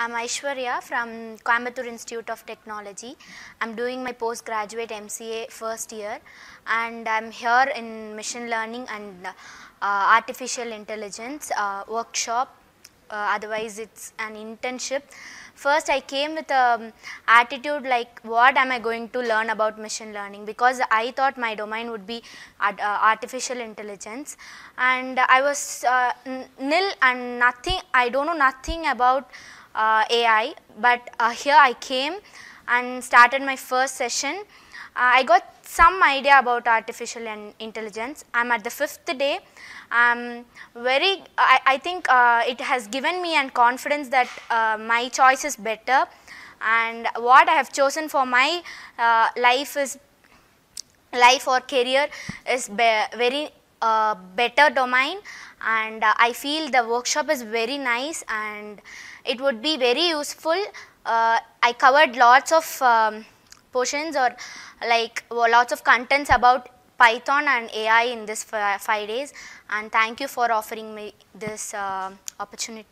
I am Aishwarya from Coimbatore Institute of Technology. I am doing my postgraduate MCA first year and I am here in machine learning and uh, artificial intelligence uh, workshop uh, otherwise it's an internship. First I came with an um, attitude like what am I going to learn about machine learning because I thought my domain would be uh, artificial intelligence and I was uh, nil and nothing, I don't know nothing about uh, AI but uh, here I came and started my first session. Uh, I got some idea about artificial intelligence. I am at the fifth day. Um, very, I, I think uh, it has given me an confidence that uh, my choice is better and what I have chosen for my life is life or career is very a better domain and uh, I feel the workshop is very nice and it would be very useful. Uh, I covered lots of um, portions or like lots of contents about Python and AI in this five days and thank you for offering me this uh, opportunity.